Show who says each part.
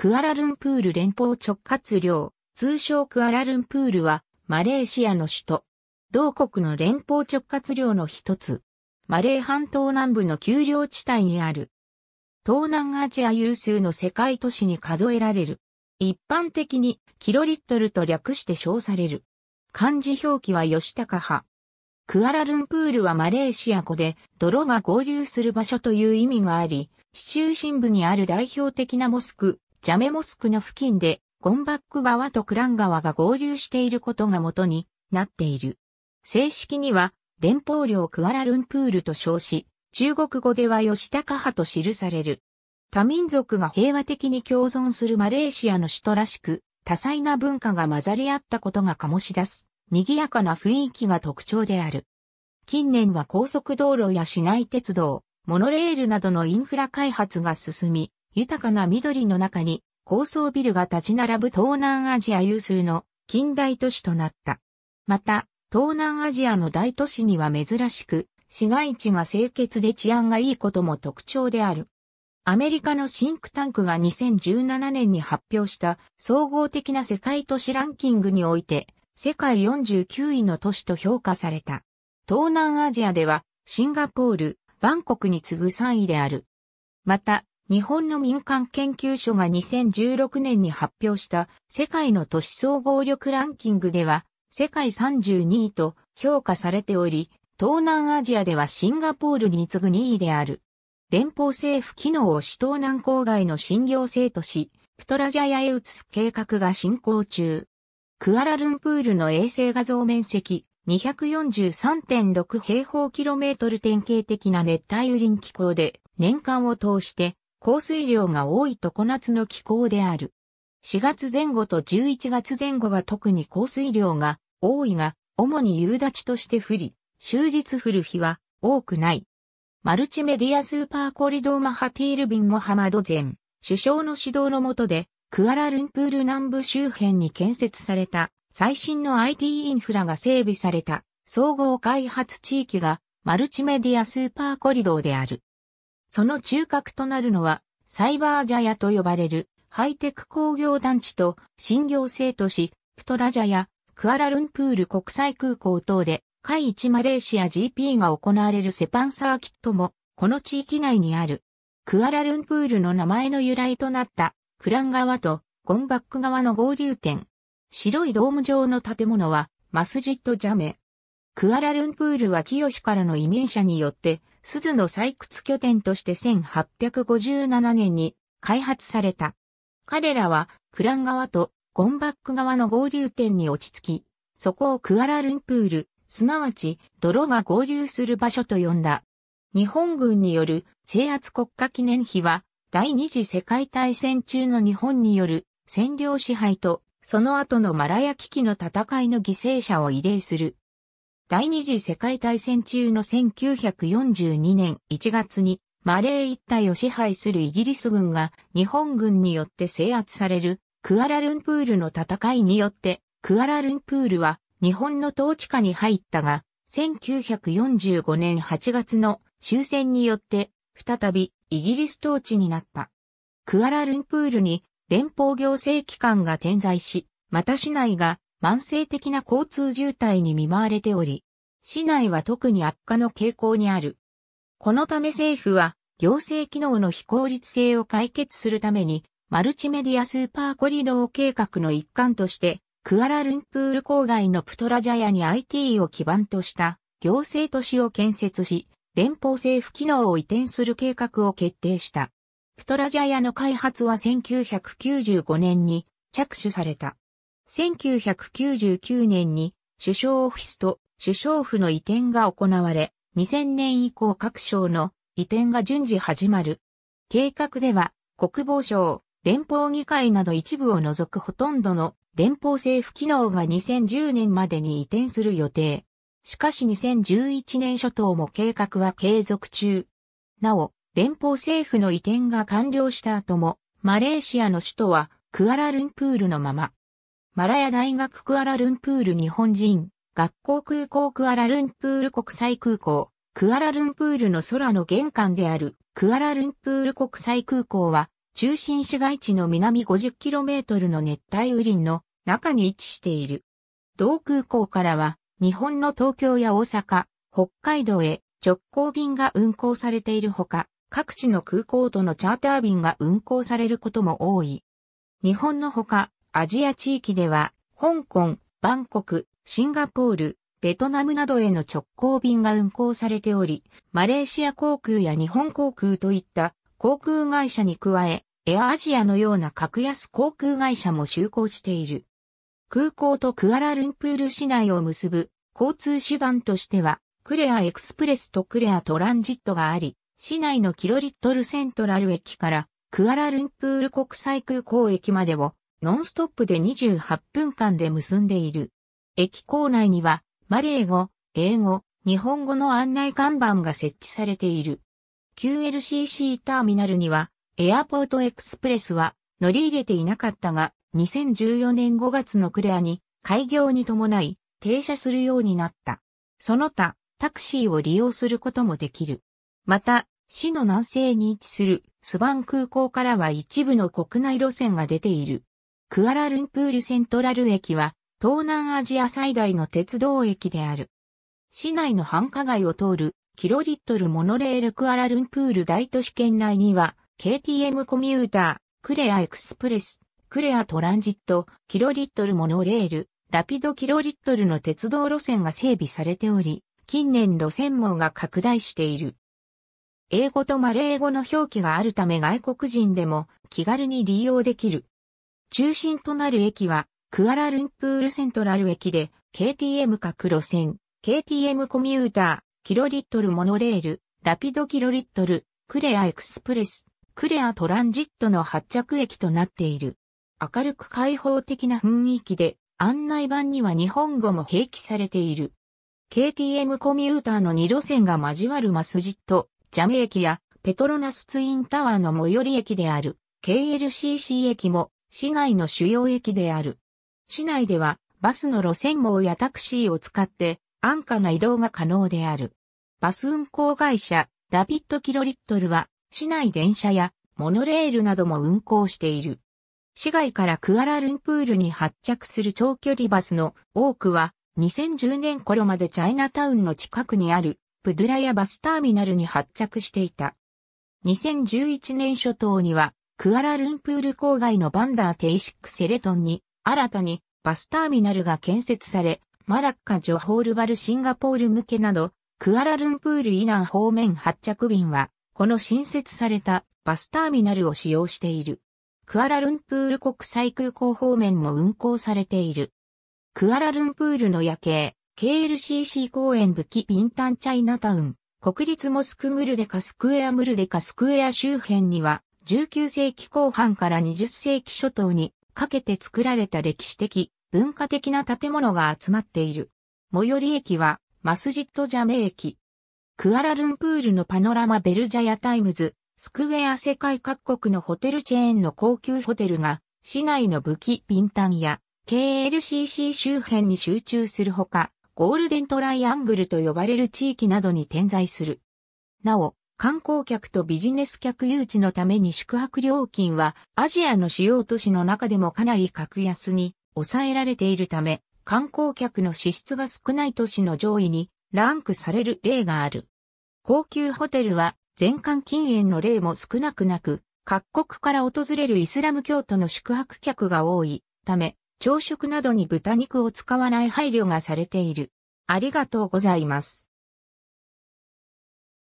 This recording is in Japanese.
Speaker 1: クアラルンプール連邦直轄領、通称クアラルンプールは、マレーシアの首都。同国の連邦直轄領の一つ。マレー半島南部の丘陵地帯にある。東南アジア有数の世界都市に数えられる。一般的にキロリットルと略して称される。漢字表記は吉高派。クアラルンプールはマレーシア語で泥が合流する場所という意味があり、市中心部にある代表的なモスク、ジャメモスクの付近でゴンバック川とクラン川が合流していることが元になっている。正式には連邦領クアラルンプールと称し、中国語では吉高派と記される。多民族が平和的に共存するマレーシアの首都らしく、多彩な文化が混ざり合ったことが醸し出す、賑やかな雰囲気が特徴である。近年は高速道路や市内鉄道、モノレールなどのインフラ開発が進み、豊かな緑の中に高層ビルが立ち並ぶ東南アジア有数の近代都市となった。また、東南アジアの大都市には珍しく、市街地が清潔で治安がいいことも特徴である。アメリカのシンクタンクが2017年に発表した総合的な世界都市ランキングにおいて、世界49位の都市と評価された。東南アジアでは、シンガポール、バンコクに次ぐ3位である。また、日本の民間研究所が2016年に発表した世界の都市総合力ランキングでは世界32位と評価されており、東南アジアではシンガポールに次ぐ2位である。連邦政府機能を市東南郊外の新行政都市、プトラジャヤへ移す計画が進行中。クアラルンプールの衛星画像面積243.6平方キロメートル典型的な熱帯雨林気候で年間を通して降水量が多い常夏の気候である。4月前後と11月前後が特に降水量が多いが、主に夕立として降り、終日降る日は多くない。マルチメディアスーパーコリドーマハティールビン・モハマド前、首相の指導の下で、クアラルンプール南部周辺に建設された最新の IT インフラが整備された総合開発地域がマルチメディアスーパーコリドーである。その中核となるのは、サイバージャヤと呼ばれる、ハイテク工業団地と新行政都市、プトラジャヤ、クアラルンプール国際空港等で、海一マレーシア GP が行われるセパンサーキットも、この地域内にある。クアラルンプールの名前の由来となった、クラン川とゴンバック川の合流点。白いドーム状の建物は、マスジットジャメ。クアラルンプールは清からの移民者によって、鈴の採掘拠点として1857年に開発された。彼らはクラン川とゴンバック川の合流点に落ち着き、そこをクアラルンプール、すなわち泥が合流する場所と呼んだ。日本軍による制圧国家記念碑は第二次世界大戦中の日本による占領支配とその後のマラヤ危機の戦いの犠牲者を慰霊する第二次世界大戦中の1942年1月にマレー一帯を支配するイギリス軍が日本軍によって制圧されるクアラルンプールの戦いによってクアラルンプールは日本の統治下に入ったが1945年8月の終戦によって再びイギリス統治になった。クアラルンプールに連邦行政機関が点在し、また市内が慢性的な交通渋滞に見舞われており、市内は特に悪化の傾向にある。このため政府は、行政機能の非効率性を解決するために、マルチメディアスーパーコリドー計画の一環として、クアラルンプール郊外のプトラジャヤに IT を基盤とした行政都市を建設し、連邦政府機能を移転する計画を決定した。プトラジャヤの開発は1995年に着手された。1999年に首相オフィスと首相府の移転が行われ、2000年以降各省の移転が順次始まる。計画では国防省、連邦議会など一部を除くほとんどの連邦政府機能が2010年までに移転する予定。しかし2011年初頭も計画は継続中。なお、連邦政府の移転が完了した後も、マレーシアの首都はクアラルンプールのまま、マラヤ大学クアラルンプール日本人、学校空港クアラルンプール国際空港、クアラルンプールの空の玄関であるクアラルンプール国際空港は、中心市街地の南 50km の熱帯雨林の中に位置している。同空港からは、日本の東京や大阪、北海道へ直行便が運航されているほか、各地の空港とのチャーター便が運航されることも多い。日本のほか、アジア地域では、香港、バンコク、シンガポール、ベトナムなどへの直行便が運航されており、マレーシア航空や日本航空といった航空会社に加え、エアアジアのような格安航空会社も就航している。空港とクアラルンプール市内を結ぶ交通手段としては、クレアエクスプレスとクレアトランジットがあり、市内のキロリットルセントラル駅からクアラルンプール国際空港駅までをノンストップで28分間で結んでいる。駅構内には、マレー語、英語、日本語の案内看板が設置されている。QLCC ターミナルには、エアポートエクスプレスは乗り入れていなかったが、2014年5月のクレアに開業に伴い停車するようになった。その他、タクシーを利用することもできる。また、市の南西に位置するスバン空港からは一部の国内路線が出ている。クアラルンプールセントラル駅は、東南アジア最大の鉄道駅である。市内の繁華街を通る、キロリットルモノレールクアラルンプール大都市圏内には、KTM コミューター、クレアエクスプレス、クレアトランジット、キロリットルモノレール、ラピドキロリットルの鉄道路線が整備されており、近年路線網が拡大している。英語とマレー語の表記があるため外国人でも気軽に利用できる。中心となる駅は、クアラルンプールセントラル駅で、KTM 各路線、KTM コミューター、キロリットルモノレール、ラピドキロリットル、クレアエクスプレス、クレアトランジットの発着駅となっている。明るく開放的な雰囲気で、案内板には日本語も併記されている。KTM コミューターの2路線が交わるマスジット、ジャム駅やペトロナスツインタワーの最寄り駅である KLCC 駅も市内の主要駅である。市内ではバスの路線網やタクシーを使って安価な移動が可能である。バス運行会社ラピットキロリットルは市内電車やモノレールなども運行している。市外からクアラルンプールに発着する長距離バスの多くは2010年頃までチャイナタウンの近くにあるプドゥラヤバスターミナルに発着していた。2011年初頭にはクアラルンプール郊外のバンダーテイシックセレトンに、新たにバスターミナルが建設され、マラッカジョホールバルシンガポール向けなど、クアラルンプール以南方面発着便は、この新設されたバスターミナルを使用している。クアラルンプール国際空港方面も運行されている。クアラルンプールの夜景、KLCC 公園武器ビンタンチャイナタウン、国立モスクムルデカスクエアムルデカスクエア周辺には、19世紀後半から20世紀初頭にかけて作られた歴史的、文化的な建物が集まっている。最寄り駅はマスジットジャメ駅。クアラルンプールのパノラマベルジャヤタイムズ、スクウェア世界各国のホテルチェーンの高級ホテルが、市内の武器ビンタンや KLCC 周辺に集中するほか、ゴールデントライアングルと呼ばれる地域などに点在する。なお、観光客とビジネス客誘致のために宿泊料金はアジアの主要都市の中でもかなり格安に抑えられているため、観光客の支出が少ない都市の上位にランクされる例がある。高級ホテルは全館禁煙の例も少なくなく、各国から訪れるイスラム教徒の宿泊客が多いため、朝食などに豚肉を使わない配慮がされている。ありがとうございます。